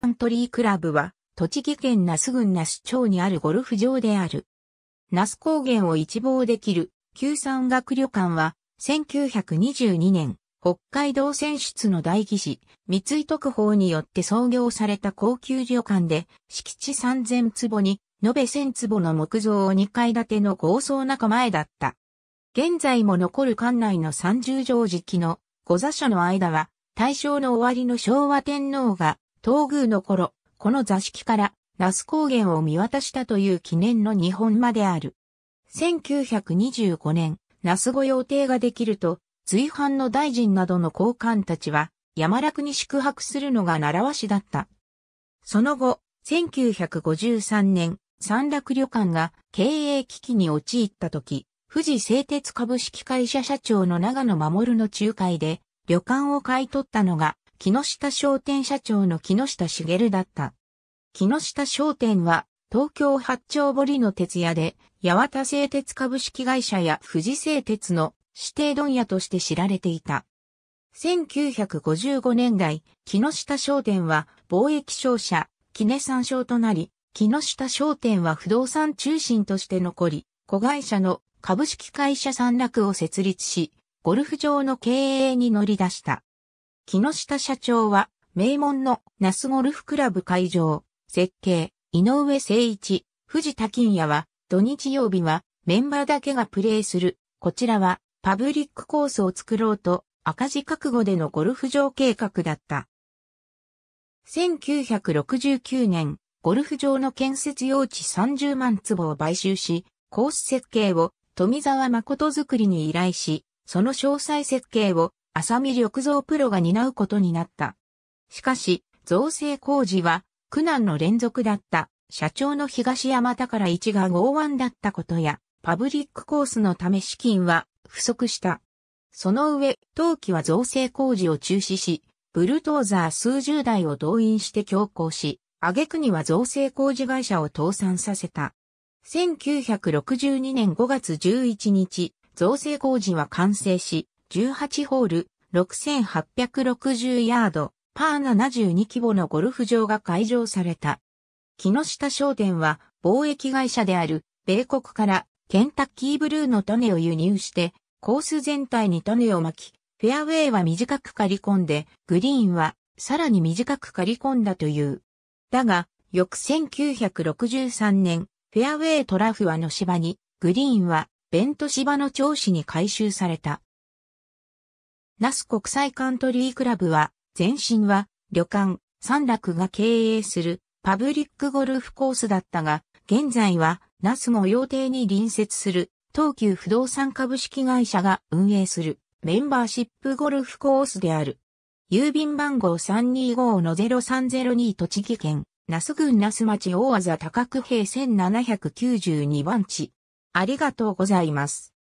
カントリークラブは、栃木県那須郡那須町にあるゴルフ場である。那須高原を一望できる、旧山岳旅館は、1922年、北海道選出の大義士、三井特報によって創業された高級旅館で、敷地3000坪に、延べ1000坪の木造を2階建ての豪壮な構えだった。現在も残る館内の30畳敷の、御座所の間は、大正の終わりの昭和天皇が東宮の頃、この座敷から那須高原を見渡したという記念の日本間である。1925年、那須御用邸ができると、随伴の大臣などの高官たちは、山楽に宿泊するのが習わしだった。その後、1953年、三楽旅館が経営危機に陥った時、富士製鉄株式会社社長の長野守の仲介で、旅館を買い取ったのが木下商店社長の木下茂だった。木下商店は、東京八丁堀の鉄屋で、八幡製鉄株式会社や富士製鉄の指定問屋として知られていた。1955年代、木下商店は貿易商社、木根山商となり、木下商店は不動産中心として残り、子会社の株式会社三楽を設立し、ゴルフ場の経営に乗り出した。木下社長は、名門のナスゴルフクラブ会場、設計、井上誠一、藤田金也は、土日曜日は、メンバーだけがプレーする、こちらは、パブリックコースを作ろうと、赤字覚悟でのゴルフ場計画だった。1969年、ゴルフ場の建設用地30万坪を買収し、コース設計を富沢誠作りに依頼し、その詳細設計を浅見緑蔵プロが担うことになった。しかし、造成工事は苦難の連続だった社長の東山宝一が剛腕だったことや、パブリックコースのため資金は不足した。その上、当期は造成工事を中止し、ブルトーザー数十台を動員して強行し、挙句には造成工事会社を倒産させた。1962年5月11日、造成工事は完成し、18ホール、6860ヤード、パー72規模のゴルフ場が開場された。木下商店は貿易会社である米国からケンタッキーブルーの種を輸入してコース全体に種をまき、フェアウェイは短く刈り込んで、グリーンはさらに短く刈り込んだという。だが、翌1963年、フェアウェイトラフはの芝に、グリーンはベント芝の調子に回収された。那須国際カントリークラブは、前身は、旅館、三楽が経営するパブリックゴルフコースだったが、現在は、那須御用邸に隣接する東急不動産株式会社が運営するメンバーシップゴルフコースである。郵便番号325-0302栃木県、那須郡那須町大技高角平1792番地。ありがとうございます。